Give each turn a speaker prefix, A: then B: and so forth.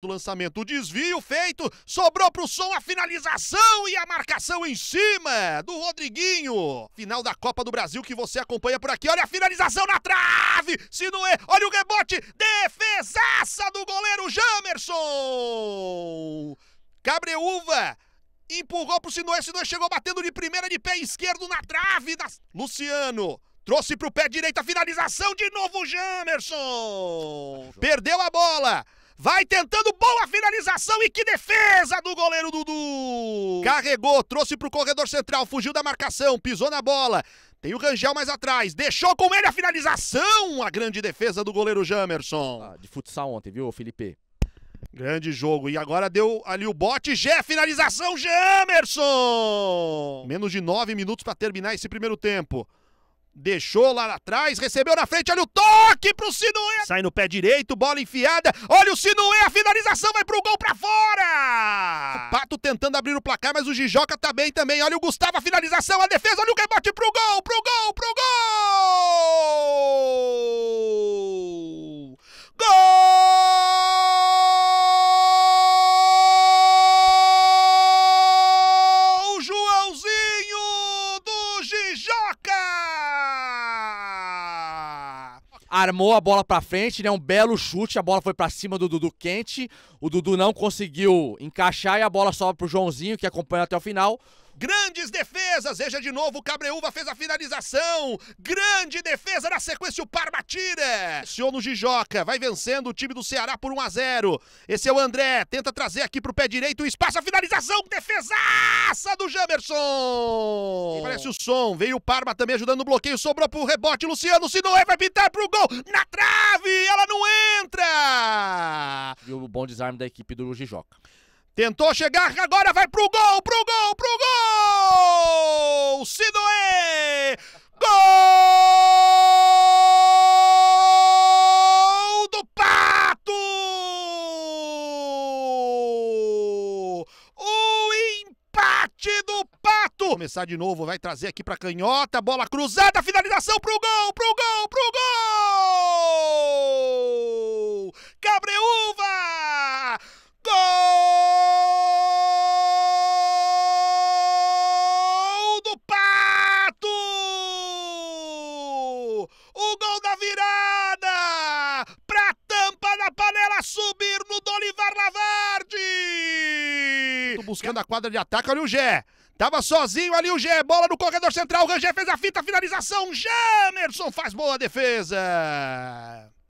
A: do lançamento. O desvio feito, sobrou pro som a finalização e a marcação em cima do Rodriguinho. Final da Copa do Brasil que você acompanha por aqui. Olha a finalização na trave! Se não é, olha o rebote! Defesaça do goleiro Jamerson! Cabreúva empurrou pro Sinoé, Sinoé chegou batendo de primeira de pé esquerdo na trave da... Luciano trouxe pro pé direito a finalização de novo Jamerson! Perdeu a bola! Vai tentando boa finalização e que defesa do goleiro Dudu! Carregou, trouxe pro corredor central, fugiu da marcação, pisou na bola. Tem o Rangel mais atrás, deixou com ele a finalização! A grande defesa do goleiro Jamerson. Ah, de futsal ontem, viu, Felipe? Grande jogo. E agora deu ali o bote. Gé, finalização, Jamerson! Menos de nove minutos para terminar esse primeiro tempo. Deixou lá atrás, recebeu na frente, olha o toque pro Sinuê. Sai no pé direito, bola enfiada. Olha o Sinuê, a finalização vai pro gol pra fora. Pato tentando abrir o placar, mas o Gijoca tá bem também. Olha o Gustavo, a finalização, a defesa, olha o rebote pro gol, pro gol. armou a bola pra frente, né? Um belo chute, a bola foi pra cima do Dudu quente. O Dudu não conseguiu encaixar e a bola sobe pro Joãozinho, que acompanha até o final. Grandes defesas, veja de novo, o Cabreúva fez a finalização. Grande defesa na sequência, o Parma tira. no Gijoca vai vencendo o time do Ceará por 1 a 0. Esse é o André, tenta trazer aqui pro pé direito o espaço, a finalização, defesaça do Jamerson aparece o som. Veio o Parma também ajudando no bloqueio. Sobrou pro rebote. Luciano se é, vai pintar pro gol. Na trave! Ela não entra! E o bom desarme da equipe do Jijoca. Tentou chegar, agora vai pro gol, pro gol, pro gol! Sidoé! Começar de novo, vai trazer aqui pra canhota, bola cruzada, finalização pro gol, pro gol, pro gol! Cabreúva!
B: Gol do Pato! O gol
A: da virada! Pra tampa da panela subir no Dolivar Lavarde! Tô buscando a quadra de ataque, olha o Gé! Tava sozinho ali o Gé, bola no corredor central, o Rangel fez a fita, finalização, Jamerson faz boa defesa.